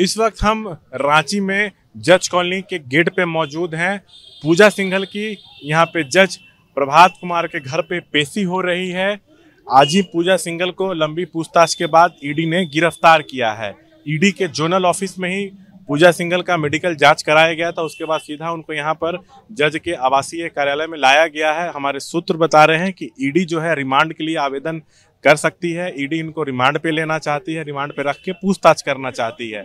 इस वक्त हम रांची में जज कॉलोनी के गेट पे मौजूद हैं पूजा सिंघल की यहाँ पे जज प्रभात कुमार के घर पे पेशी हो रही है आज ही पूजा सिंघल को लंबी पूछताछ के बाद ईडी ने गिरफ्तार किया है ईडी के जोनल ऑफिस में ही पूजा सिंघल का मेडिकल जांच कराया गया था उसके बाद सीधा उनको यहाँ पर जज के आवासीय कार्यालय में लाया गया है हमारे सूत्र बता रहे हैं कि ईडी जो है रिमांड के लिए आवेदन कर सकती है ईडी इनको रिमांड पे लेना चाहती है रिमांड पे रख के पूछताछ करना चाहती है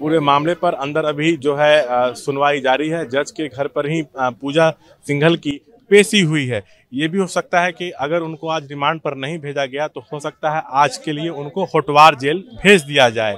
पूरे मामले पर अंदर अभी जो है सुनवाई जारी है जज के घर पर ही पूजा सिंघल की पेशी हुई है ये भी हो सकता है कि अगर उनको आज रिमांड पर नहीं भेजा गया तो हो सकता है आज के लिए उनको होटवार जेल भेज दिया जाए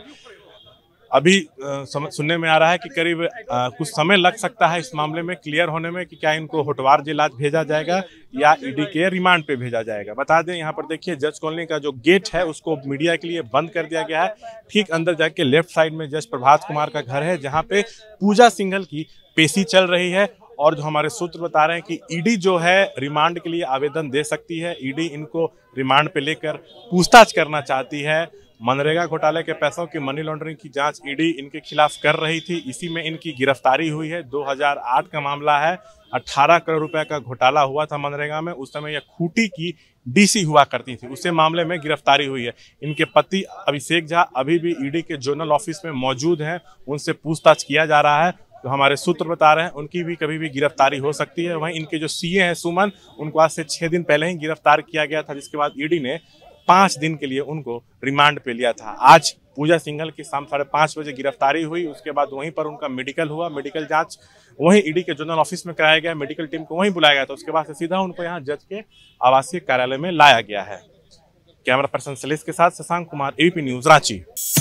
अभी सुनने में आ रहा है कि करीब कुछ समय लग सकता है इस मामले में क्लियर होने में कि क्या इनको होटवार जेल आज भेजा जाएगा या ईडी के रिमांड पे भेजा जाएगा बता दें यहाँ पर देखिए जज कॉलोनी का जो गेट है उसको मीडिया के लिए बंद कर दिया गया है ठीक अंदर जाके लेफ्ट साइड में जज प्रभात कुमार का घर है जहाँ पे पूजा सिंघल की पेशी चल रही है और जो हमारे सूत्र बता रहे हैं कि ईडी जो है रिमांड के लिए आवेदन दे सकती है ईडी इनको रिमांड पे लेकर पूछताछ करना चाहती है मनरेगा घोटाले के पैसों की मनी लॉन्ड्रिंग की जांच ईडी इनके खिलाफ कर रही थी इसी में इनकी गिरफ्तारी हुई है 2008 का मामला है 18 करोड़ रुपए का घोटाला हुआ था मनरेगा में उस समय यह खूटी की डीसी हुआ करती थी उसे मामले में गिरफ्तारी हुई है इनके पति अभिषेक झा अभी भी ईडी के जोनल ऑफिस में मौजूद हैं उनसे पूछताछ किया जा रहा है तो हमारे सूत्र बता रहे हैं उनकी भी कभी भी गिरफ्तारी हो सकती है वहीं इनके जो सीए हैं सुमन उनको आज से छः दिन पहले ही गिरफ्तार किया गया था जिसके बाद ईडी ने पांच दिन के लिए उनको रिमांड पे लिया था आज पूजा सिंघल की शाम साढ़े पांच बजे गिरफ्तारी हुई उसके बाद वहीं पर उनका मेडिकल हुआ मेडिकल जांच वहीं ईडी के जनरल ऑफिस में कराया गया मेडिकल टीम को वहीं बुलाया गया था उसके बाद से सीधा उनको यहाँ जज के आवासीय कार्यालय में लाया गया है कैमरा पर्सन सलेस के साथ शशांक कुमार एबीपी न्यूज रांची